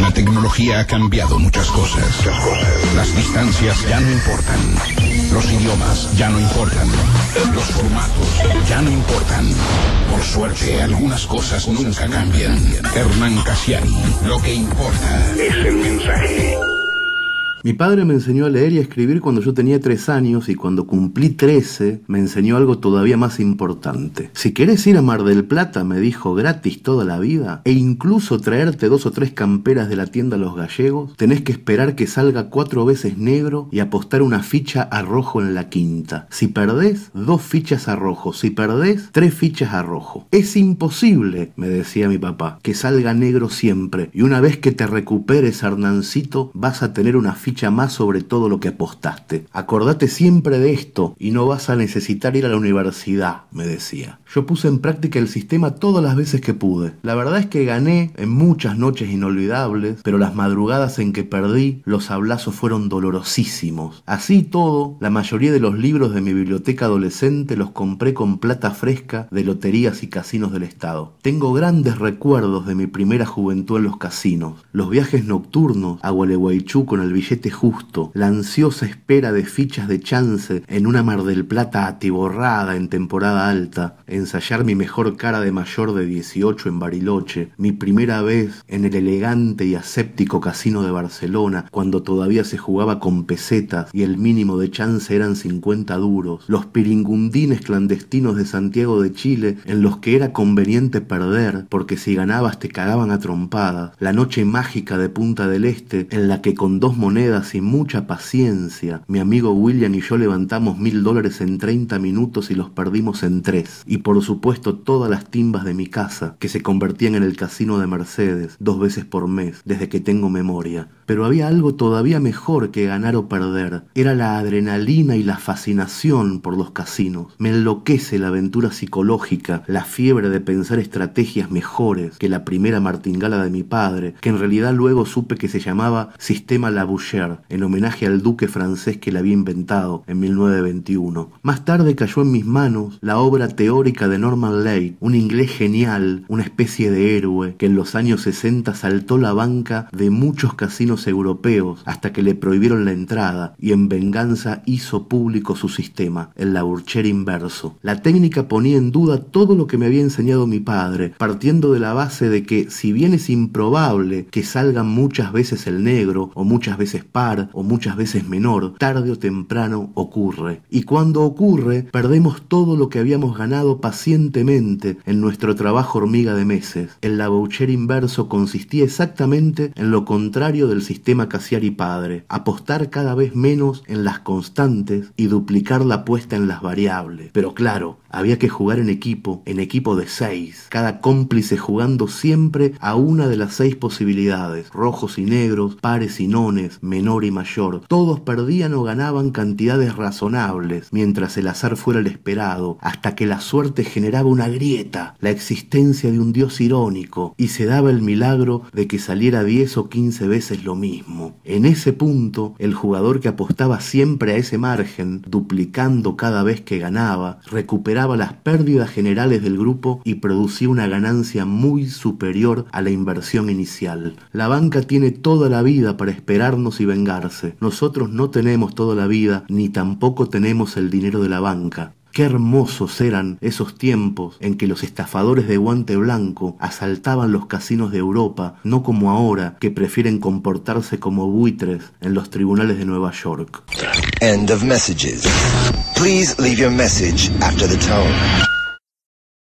La tecnología ha cambiado muchas cosas. Las distancias ya no importan. Los idiomas ya no importan. Los formatos ya no importan. Por suerte, algunas cosas nunca cambian. Hernán Casiani, lo que importa es el mensaje. Mi padre me enseñó a leer y a escribir cuando yo tenía tres años y cuando cumplí 13 me enseñó algo todavía más importante. Si querés ir a Mar del Plata, me dijo, gratis toda la vida, e incluso traerte dos o tres camperas de la tienda Los Gallegos, tenés que esperar que salga cuatro veces negro y apostar una ficha a rojo en la quinta. Si perdés, dos fichas a rojo. Si perdés, tres fichas a rojo. Es imposible, me decía mi papá, que salga negro siempre. Y una vez que te recuperes, Arnancito, vas a tener una ficha más sobre todo lo que apostaste. Acordate siempre de esto y no vas a necesitar ir a la universidad, me decía. Yo puse en práctica el sistema todas las veces que pude. La verdad es que gané en muchas noches inolvidables, pero las madrugadas en que perdí, los hablazos fueron dolorosísimos. Así todo, la mayoría de los libros de mi biblioteca adolescente los compré con plata fresca de loterías y casinos del estado. Tengo grandes recuerdos de mi primera juventud en los casinos, los viajes nocturnos a Gualeguaychú con el billete justo, la ansiosa espera de fichas de chance en una Mar del Plata atiborrada en temporada alta, ensayar mi mejor cara de mayor de 18 en Bariloche, mi primera vez en el elegante y aséptico casino de Barcelona, cuando todavía se jugaba con pesetas y el mínimo de chance eran 50 duros, los piringundines clandestinos de Santiago de Chile en los que era conveniente perder, porque si ganabas te cagaban a trompadas, la noche mágica de Punta del Este en la que con dos monedas sin mucha paciencia, mi amigo William y yo levantamos mil dólares en 30 minutos y los perdimos en tres. Y por supuesto todas las timbas de mi casa, que se convertían en el casino de Mercedes, dos veces por mes, desde que tengo memoria. Pero había algo todavía mejor que ganar o perder. Era la adrenalina y la fascinación por los casinos. Me enloquece la aventura psicológica, la fiebre de pensar estrategias mejores que la primera martingala de mi padre, que en realidad luego supe que se llamaba Sistema Laboucher en homenaje al duque francés que la había inventado en 1921. Más tarde cayó en mis manos la obra teórica de Norman Leigh un inglés genial, una especie de héroe que en los años 60 saltó la banca de muchos casinos europeos hasta que le prohibieron la entrada y en venganza hizo público su sistema, el laburcher inverso. La técnica ponía en duda todo lo que me había enseñado mi padre, partiendo de la base de que si bien es improbable que salgan muchas veces el negro o muchas veces par o muchas veces menor, tarde o temprano ocurre. Y cuando ocurre, perdemos todo lo que habíamos ganado pacientemente en nuestro trabajo hormiga de meses. El Laboucher inverso consistía exactamente en lo contrario del sistema y padre, apostar cada vez menos en las constantes y duplicar la apuesta en las variables. Pero claro, había que jugar en equipo, en equipo de seis, cada cómplice jugando siempre a una de las seis posibilidades, rojos y negros, pares y nones, menor y mayor, todos perdían o ganaban cantidades razonables, mientras el azar fuera el esperado, hasta que la suerte generaba una grieta, la existencia de un dios irónico, y se daba el milagro de que saliera 10 o 15 veces lo mismo. En ese punto, el jugador que apostaba siempre a ese margen, duplicando cada vez que ganaba, recuperaba las pérdidas generales del grupo y producía una ganancia muy superior a la inversión inicial. La banca tiene toda la vida para esperarnos vengarse. Nosotros no tenemos toda la vida, ni tampoco tenemos el dinero de la banca. Qué hermosos eran esos tiempos en que los estafadores de guante blanco asaltaban los casinos de Europa, no como ahora, que prefieren comportarse como buitres en los tribunales de Nueva York.